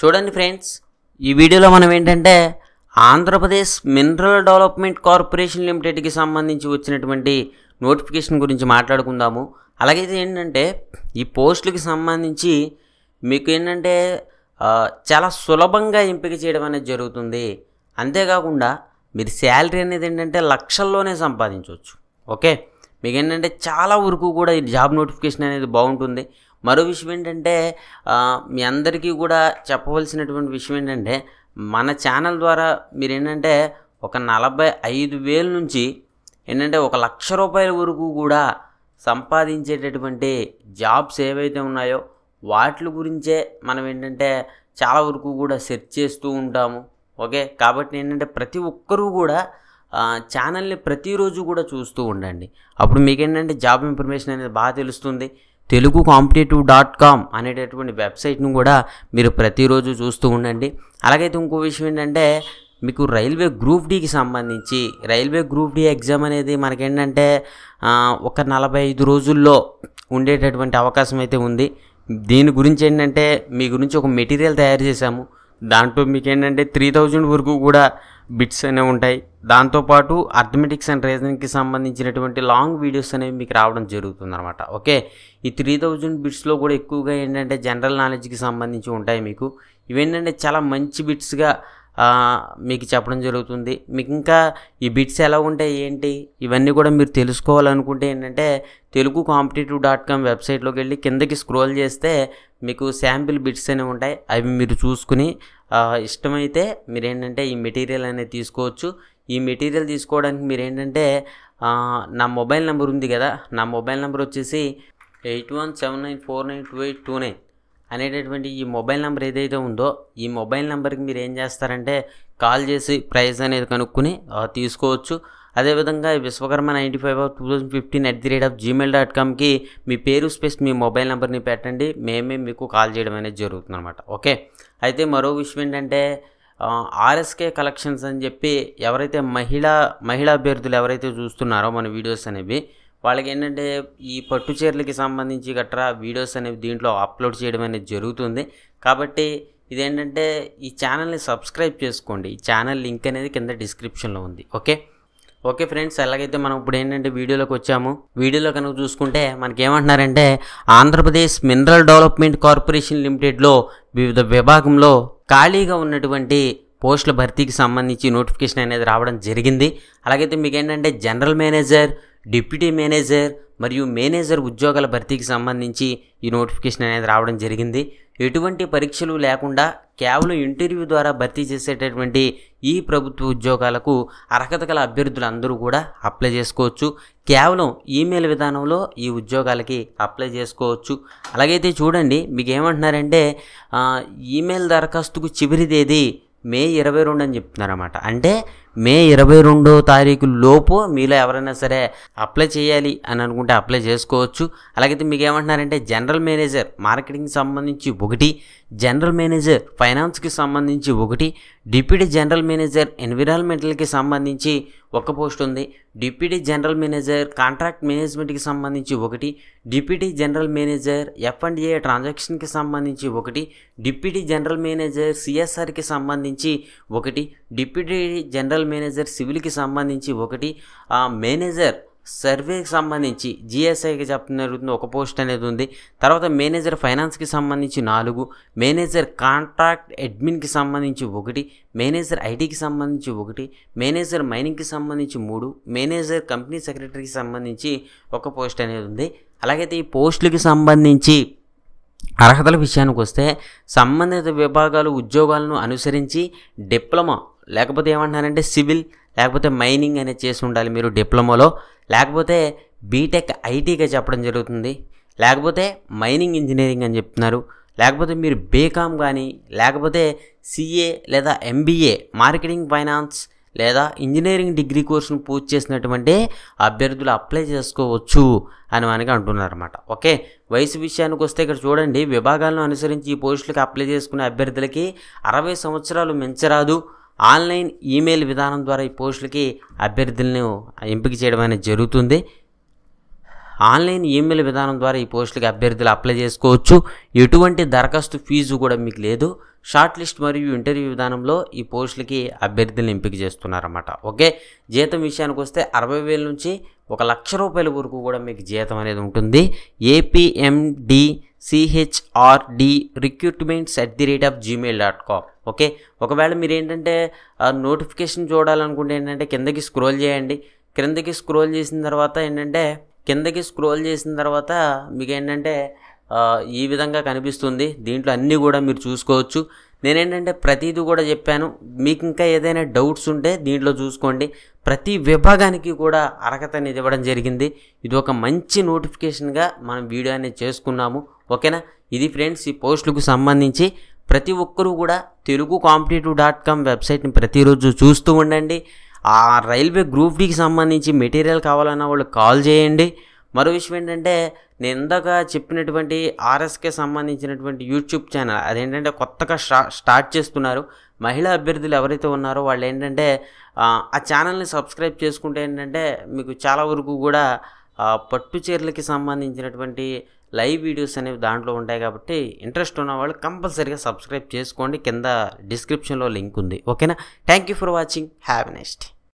చూడండి ఫ్రెండ్స్ ఈ వీడియోలో మనం ఏంటంటే ఆంధ్రప్రదేశ్ మినరల్ డెవలప్మెంట్ కార్పొరేషన్ లిమిటెడ్కి సంబంధించి వచ్చినటువంటి నోటిఫికేషన్ గురించి మాట్లాడుకుందాము అలాగే ఏంటంటే ఈ పోస్టులకి సంబంధించి మీకు ఏంటంటే చాలా సులభంగా ఎంపిక చేయడం అనేది జరుగుతుంది అంతేకాకుండా మీరు శాలరీ అనేది ఏంటంటే లక్షల్లోనే సంపాదించవచ్చు ఓకే మీకు ఏంటంటే చాలా వరకు కూడా ఈ జాబ్ నోటిఫికేషన్ అనేది బాగుంటుంది మరో విషయం ఏంటంటే మీ అందరికీ కూడా చెప్పవలసినటువంటి విషయం ఏంటంటే మన ఛానల్ ద్వారా మీరు ఏంటంటే ఒక నలభై ఐదు వేల నుంచి ఏంటంటే ఒక లక్ష రూపాయల వరకు కూడా సంపాదించేటటువంటి జాబ్స్ ఏవైతే ఉన్నాయో వాటి గురించే మనం ఏంటంటే చాలా వరకు కూడా సెర్చ్ చేస్తూ ఉంటాము ఓకే కాబట్టి ఏంటంటే ప్రతి ఒక్కరూ కూడా ఛానల్ని ప్రతిరోజు కూడా చూస్తూ ఉండండి అప్పుడు మీకు ఏంటంటే జాబ్ ఇన్ఫర్మేషన్ అనేది బాగా తెలుస్తుంది తెలుగు కాంపిటేటివ్ డాట్ కామ్ అనేటటువంటి వెబ్సైట్ను కూడా మీరు ప్రతిరోజు చూస్తూ ఉండండి అలాగైతే ఇంకో విషయం ఏంటంటే మీకు రైల్వే గ్రూప్ డీకి సంబంధించి రైల్వే గ్రూప్ డి ఎగ్జామ్ అనేది మనకేంటంటే ఒక నలభై ఐదు రోజుల్లో ఉండేటటువంటి అవకాశం అయితే ఉంది దీని గురించి ఏంటంటే మీ గురించి ఒక మెటీరియల్ తయారు చేశాము దాంట్లో మీకు ఏంటంటే త్రీ థౌజండ్ వరకు కూడా బిట్స్ అనేవి ఉంటాయి దాంతోపాటు అర్థమెటిక్స్ అండ్ రీజనింగ్కి సంబంధించినటువంటి లాంగ్ వీడియోస్ అనేవి మీకు రావడం అనమాట ఓకే ఈ త్రీ థౌజండ్ బిట్స్లో కూడా ఎక్కువగా ఏంటంటే జనరల్ నాలెడ్జ్కి సంబంధించి ఉంటాయి మీకు ఇవేంటంటే చాలా మంచి బిట్స్గా మీకు చెప్పడం జరుగుతుంది మీకు ఇంకా ఈ బిట్స్ ఎలా ఉంటాయి ఏంటి ఇవన్నీ కూడా మీరు తెలుసుకోవాలనుకుంటే ఏంటంటే తెలుగు కాంపిటేటివ్ డాట్ కామ్ వెబ్సైట్లోకి వెళ్ళి కిందకి స్క్రోల్ చేస్తే మీకు శాంపిల్ బిట్స్ అనేవి ఉంటాయి అవి మీరు చూసుకుని ఇష్టమైతే మీరేంటంటే ఈ మెటీరియల్ అనేది తీసుకోవచ్చు ఈ మెటీరియల్ తీసుకోవడానికి మీరేంటంటే నా మొబైల్ నెంబర్ ఉంది కదా నా మొబైల్ నెంబర్ వచ్చేసి eight one seven nine four nine two eight two nine అనేటటువంటి ఈ మొబైల్ నెంబర్ ఏదైతే ఉందో ఈ మొబైల్ నెంబర్కి మీరు ఏం చేస్తారంటే కాల్ చేసి ప్రైస్ అనేది కనుక్కొని తీసుకోవచ్చు అదేవిధంగా Vishwakarma ninety five of two thousand fifteen at the rate of Gmail dot కామ్కి మీ పేరు స్పేస్ మీ మొబైల్ నెంబర్ని పెట్టండి మేమే మీకు కాల్ చేయడం అనేది జరుగుతుంది అనమాట ఓకే అయితే మరో విషయం ఏంటంటే ఆర్ఎస్కే కలెక్షన్స్ అని చెప్పి ఎవరైతే మహిళా మహిళా అభ్యర్థులు ఎవరైతే చూస్తున్నారో మన వీడియోస్ అనేవి వాళ్ళకి ఏంటంటే ఈ పట్టు చీరలకి సంబంధించి గట్రా వీడియోస్ అనేవి దీంట్లో అప్లోడ్ చేయడం అనేది జరుగుతుంది కాబట్టి ఇదేంటంటే ఈ ఛానల్ని సబ్స్క్రైబ్ చేసుకోండి ఈ ఛానల్ లింక్ అనేది కింద డిస్క్రిప్షన్లో ఉంది ఓకే ఓకే ఫ్రెండ్స్ ఎలాగైతే మనం ఇప్పుడు ఏంటంటే వీడియోలోకి వచ్చాము వీడియోలో కనుక చూసుకుంటే మనకేమంటున్నారంటే ఆంధ్రప్రదేశ్ మినరల్ డెవలప్మెంట్ కార్పొరేషన్ లిమిటెడ్లో వివిధ విభాగంలో ఖాళీగా ఉన్నటువంటి పోస్టుల భర్తీకి సంబంధించి నోటిఫికేషన్ అనేది రావడం జరిగింది అలాగైతే మీకు ఏంటంటే జనరల్ మేనేజర్ డిప్యూటీ మేనేజర్ మరియు మేనేజర్ ఉద్యోగాల భర్తీకి సంబంధించి ఈ నోటిఫికేషన్ అనేది రావడం జరిగింది ఎటువంటి పరీక్షలు లేకుండా కేవలం ఇంటర్వ్యూ ద్వారా భర్తీ చేసేటటువంటి ఈ ప్రభుత్వ ఉద్యోగాలకు అర్హత గల అభ్యర్థులు అందరూ కూడా అప్లై చేసుకోవచ్చు కేవలం ఈమెయిల్ విధానంలో ఈ ఉద్యోగాలకి అప్లై చేసుకోవచ్చు అలాగైతే చూడండి మీకు ఏమంటున్నారంటే ఈమెయిల్ దరఖాస్తుకు చివరిదేది మే ఇరవై రెండు అని చెప్తున్నారన్నమాట అంటే మే ఇరవై రెండో తారీఖు లోపు మీలో ఎవరైనా సరే అప్లై చేయాలి అని అనుకుంటే అప్లై చేసుకోవచ్చు అలాగైతే మీకు ఏమంటున్నారంటే జనరల్ మేనేజర్ మార్కెటింగ్కి సంబంధించి ఒకటి జనరల్ మేనేజర్ ఫైనాన్స్కి సంబంధించి ఒకటి డిప్యూటీ జనరల్ మేనేజర్ ఎన్విరాన్మెంటల్కి సంబంధించి ఒక పోస్ట్ ఉంది డిప్యూటీ జనరల్ మేనేజర్ కాంట్రాక్ట్ మేనేజ్మెంట్కి సంబంధించి ఒకటి deputy general manager F and A ట్రాన్సాక్షన్కి సంబంధించి ఒకటి డిప్యూటీ జనరల్ మేనేజర్ సిఎస్ఆర్కి సంబంధించి ఒకటి డిప్యూటీ జనరల్ జనరల్ మేనేజర్ సివిల్కి సంబంధించి ఒకటి ఆ మేనేజర్ సర్వేకి సంబంధించి జిఎస్ఐకి చెప్పిన జరుగుతుంది ఒక పోస్ట్ అనేది ఉంది తర్వాత మేనేజర్ ఫైనాన్స్కి సంబంధించి నాలుగు మేనేజర్ కాంట్రాక్ట్ అడ్మిన్కి సంబంధించి ఒకటి మేనేజర్ ఐటీకి సంబంధించి ఒకటి మేనేజర్ మైనింగ్కి సంబంధించి మూడు మేనేజర్ కంపెనీ సెక్రటరీకి సంబంధించి ఒక పోస్ట్ అనేది ఉంది అలాగైతే ఈ పోస్టులకి సంబంధించి అర్హతల విషయానికి వస్తే సంబంధిత విభాగాలు ఉద్యోగాలను అనుసరించి డిప్లొమా లేకపోతే ఏమంటున్నారంటే సివిల్ లేకపోతే మైనింగ్ అనేది చేసి ఉండాలి మీరు డిప్లొమాలో లేకపోతే బీటెక్ ఐటీగా చెప్పడం జరుగుతుంది లేకపోతే మైనింగ్ ఇంజనీరింగ్ అని చెప్తున్నారు లేకపోతే మీరు బీకామ్ కానీ లేకపోతే సిఏ లేదా ఎంబీఏ మార్కెటింగ్ ఫైనాన్స్ లేదా ఇంజనీరింగ్ డిగ్రీ కోర్సును పూర్తి చేసినటువంటి అభ్యర్థులు అప్లై చేసుకోవచ్చు అని మనకి అంటున్నారన్నమాట ఓకే వయసు విషయానికి వస్తే ఇక్కడ చూడండి విభాగాలను అనుసరించి ఈ పోస్టులకు అప్లై చేసుకునే అభ్యర్థులకి అరవై సంవత్సరాలు మించరాదు ఆన్లైన్ ఈమెయిల్ విధానం ద్వారా ఈ పోస్టులకి అభ్యర్థులను ఎంపిక చేయడం అనేది జరుగుతుంది ఆన్లైన్ ఈమెయిల్ విధానం ద్వారా ఈ పోస్టులకి అభ్యర్థులు అప్లై చేసుకోవచ్చు ఎటువంటి దరఖాస్తు ఫీజు కూడా మీకు లేదు షార్ట్ లిస్ట్ మరియు ఇంటర్వ్యూ విధానంలో ఈ పోస్టులకి అభ్యర్థులను ఎంపిక చేస్తున్నారన్నమాట ఓకే జీతం విషయానికి వస్తే అరవై వేల నుంచి ఒక లక్ష రూపాయల వరకు కూడా మీకు జీతం అనేది ఉంటుంది APMD CHRD recruitments at the rate of Gmail dot com okay ఒకవేళ మీరు ఏంటంటే నోటిఫికేషన్ చూడాలనుకుంటే ఏంటంటే కిందకి స్క్రోల్ చేయండి క్రిందకి స్క్రోల్ చేసిన తర్వాత ఏంటంటే కిందకి స్క్రోల్ చేసిన తర్వాత మీకు ఏంటంటే ఈ విధంగా కనిపిస్తుంది దీంట్లో అన్నీ కూడా మీరు చూసుకోవచ్చు నేనేంటంటే ప్రతిదీ కూడా చెప్పాను మీకు ఇంకా ఏదైనా డౌట్స్ ఉంటే దీంట్లో చూసుకోండి ప్రతి విభాగానికి కూడా అర్హత అనేది ఇవ్వడం జరిగింది ఇది ఒక మంచి నోటిఫికేషన్గా మనం వీడియో అనేది చేసుకున్నాము ఓకేనా ఇది ఫ్రెండ్స్ ఈ పోస్టులకు సంబంధించి ప్రతి ఒక్కరూ కూడా తెలుగు కాంపిటేటివ్ డాట్ కామ్ వెబ్సైట్ని ప్రతిరోజు చూస్తూ ఉండండి ఆ రైల్వే గ్రూప్ డికి సంబంధించి మెటీరియల్ కావాలన్న వాళ్ళు కాల్ చేయండి మరో విషయం ఏంటంటే నేను ఇందాక చెప్పినటువంటి ఆర్ఎస్కే సంబంధించినటువంటి యూట్యూబ్ ఛానల్ అదేంటంటే కొత్తగా స్టార్ట్ చేస్తున్నారు మహిళా అభ్యర్థులు ఎవరైతే ఉన్నారో వాళ్ళు ఏంటంటే ఆ ఛానల్ని సబ్స్క్రైబ్ చేసుకుంటే ఏంటంటే మీకు చాలా వరకు కూడా పట్టు చీరలకి సంబంధించినటువంటి లైవ్ వీడియోస్ అనేవి దాంట్లో ఉంటాయి కాబట్టి ఇంట్రెస్ట్ ఉన్న వాళ్ళు కంపల్సరీగా సబ్స్క్రైబ్ చేసుకోండి కింద డిస్క్రిప్షన్లో లింక్ ఉంది ఓకేనా thank you for watching have next